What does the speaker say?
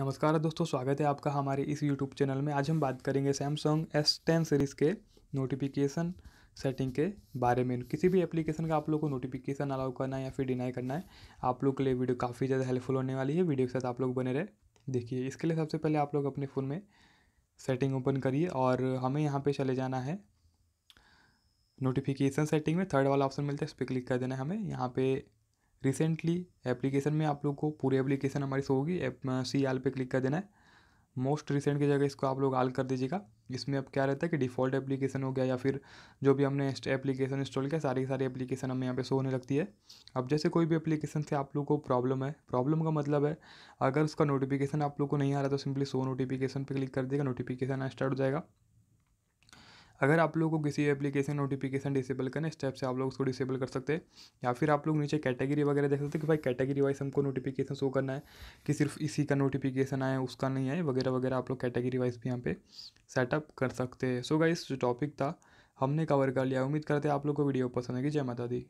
नमस्कार दोस्तों स्वागत है आपका हमारे इस यूट्यूब चैनल में आज हम बात करेंगे सैमसंग एस टेन सीरीज़ के नोटिफिकेशन सेटिंग के बारे में किसी भी एप्लीकेशन का आप लोग को नोटिफिकेशन अलाउ करना है या फिर डिनाई करना है आप लोग के लिए वीडियो काफ़ी ज़्यादा हेल्पफुल होने वाली है वीडियो के साथ आप लोग बने रहे देखिए इसके लिए सबसे पहले आप लोग अपने फ़ोन में सेटिंग ओपन करिए और हमें यहाँ पर चले जाना है नोटिफिकेशन सेटिंग में थर्ड वाला ऑप्शन मिलता है इस पर क्लिक कर देना है हमें यहाँ पर रिसेंटली एप्लीकेशन में आप लोग को पूरी एप्लीकेशन हमारी शो होगी सी आल पे क्लिक कर देना है मोस्ट रिसेंट की जगह इसको आप लोग आल कर दीजिएगा इसमें अब क्या रहता है कि डिफ़ॉल्ट एप्लीकेशन हो गया या फिर जो भी हमने एप्लीकेशन इंस्टॉल किया सारी की सारी एप्लीकेशन हमें यहाँ पे शो होने लगती है अब जैसे कोई भी एप्लीकेशन से आप लोग को प्रॉब्लम है प्रॉब्लम का मतलब है अगर उसका नोटिफिकेशन आप लोग को नहीं आ रहा तो सिंपली शो नोटिफिकेशन पर क्लिक कर देगा नोटिफिकेशन स्टार्ट हो जाएगा अगर आप लोग को किसी एप्लीकेशन नोटिफिकेशन डिसेबल करना स्टेप से आप लोग उसको डिसेबल कर सकते हैं या फिर आप लोग नीचे कैटेगरी वगैरह देख सकते हैं कि भाई कैटेगरी वाइज हमको नोटिफिकेशन शो करना है कि सिर्फ इसी का नोटिफिकेशन आए उसका नहीं आए वगैरह वगैरह आप लोग कैटेगरी वाइज भी यहाँ पे सेटअप कर सकते हैं सो गाइस जो टॉपिक था हमने कवर कर लिया उम्मीद करते हैं आप लोग को वीडियो पसंद आएगी जय माता दी